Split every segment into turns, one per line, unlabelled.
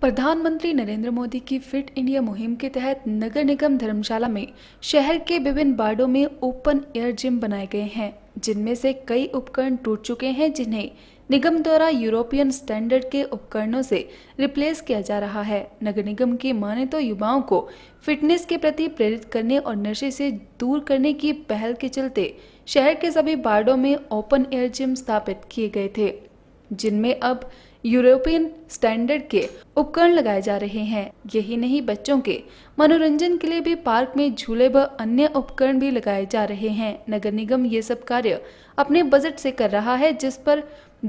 प्रधानमंत्री नरेंद्र मोदी की fit India मुहिम के तहत नगर निगम धर्मशाला में शहर के विभिन्न वार्डों में ओपन एयर जिम बनाए गए हैं जिनमें से कई उपकरण टूट चुके हैं जिन्हें निगम द्वारा यूरोपियन स्टैंडर्ड के उपकरणों से रिप्लेस किया जा रहा है नगर निगम की माने तो युवाओं को फिटनेस के प्रति प्रेरित करने और नशे से दूर करने की पहल के चलते शहर के सभी वार्डों में ओपन एयर जिम स्थापित किए गए थे जिनमें अब यूरोपियन स्टैंडर्ड के उपकरण लगाए जा रहे हैं यही नहीं बच्चों के मनोरंजन के लिए भी पार्क में झूले व अन्य उपकरण भी लगाए जा रहे हैं नगर निगम ये सब कार्य अपने बजट से कर रहा है जिस पर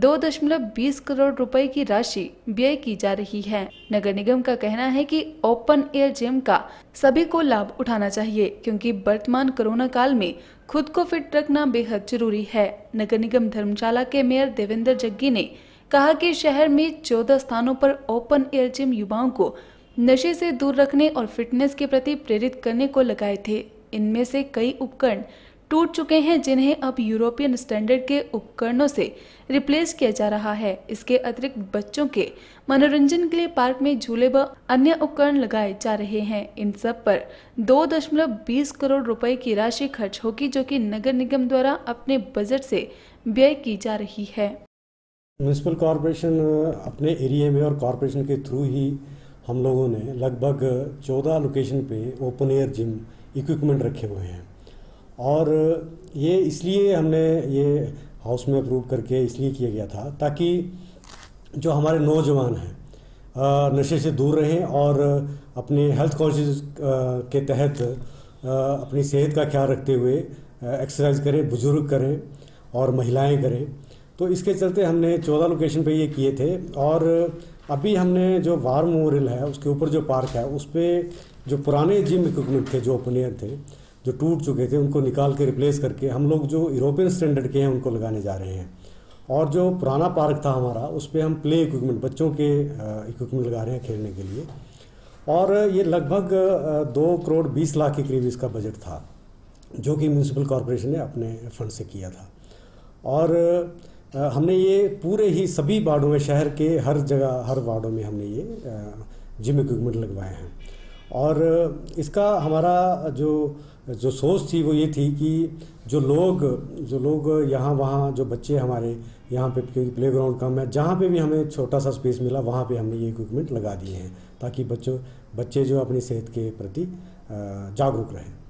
दो दशमलव बीस करोड़ रुपए की राशि व्यय की जा रही है नगर निगम का कहना है कि ओपन एयर जिम का सभी को लाभ उठाना चाहिए क्योंकि वर्तमान कोरोना काल में खुद को फिट रखना बेहद जरूरी है नगर निगम धर्मशाला के मेयर देवेंद्र जग्गी ने कहा कि शहर में चौदह स्थानों पर ओपन एयर जिम युवाओं को नशे से दूर रखने और फिटनेस के प्रति प्रेरित करने को लगाए थे इनमें से कई उपकरण टूट चुके हैं जिन्हें अब यूरोपियन स्टैंडर्ड के उपकरणों से रिप्लेस किया जा रहा है इसके अतिरिक्त बच्चों के मनोरंजन के लिए पार्क में झूले व अन्य उपकरण लगाए जा रहे हैं इन सब पर दो दशमलव बीस करोड़ रुपए की राशि खर्च होगी जो कि नगर निगम द्वारा अपने बजट से व्यय की जा रही है
म्यूनसिपल कॉरपोरेशन uh, अपने एरिया में और कॉरपोरेशन के थ्रू ही हम लोगों ने लगभग चौदह लोकेशन पे ओपन एयर जिम इक्विपमेंट रखे हुए हैं और uh, ये इसलिए हमने ये हाउस में अप्रूव करके इसलिए किया गया था ताकि जो हमारे नौजवान हैं uh, नशे से दूर रहें और अपने हेल्थ कॉन्शियस के तहत अपनी सेहत का ख्याल रखते हुए एक्सरसाइज करें बुज़ुर्ग करें और महिलाएं करें तो इसके चलते हमने चौदह लोकेशन पे ये किए थे और अभी हमने जो वार मेमोरियल है उसके ऊपर जो पार्क है उस पर जो पुराने जिम इक्विपमेंट थे जो ओपनियर थे जो टूट चुके थे उनको निकाल के रिप्लेस करके हम लोग जो यूरोपियन स्टैंडर्ड के हैं उनको लगाने जा रहे हैं और जो पुराना पार्क था हमारा उस पर हम प्ले इक्विपमेंट बच्चों के इक्विपमेंट लगा रहे हैं खेलने के लिए और ये लगभग दो करोड़ बीस लाख के करीब इसका बजट था जो कि म्यूनसिपल कॉरपोरेशन ने अपने फंड से किया था और हमने ये पूरे ही सभी वार्डों में शहर के हर जगह हर वार्डों में हमने ये जिम इक्विपमेंट लगवाए हैं और इसका हमारा जो जो सोच थी वो ये थी कि जो लोग जो लोग यहाँ वहाँ जो बच्चे हमारे यहाँ पे प्ले ग्राउंड कम है जहाँ पे भी हमें छोटा सा स्पेस मिला वहाँ पे हमने ये इक्विपमेंट लगा दिए हैं ताकि बच्चों बच्चे जो अपनी सेहत के प्रति जागरूक रहें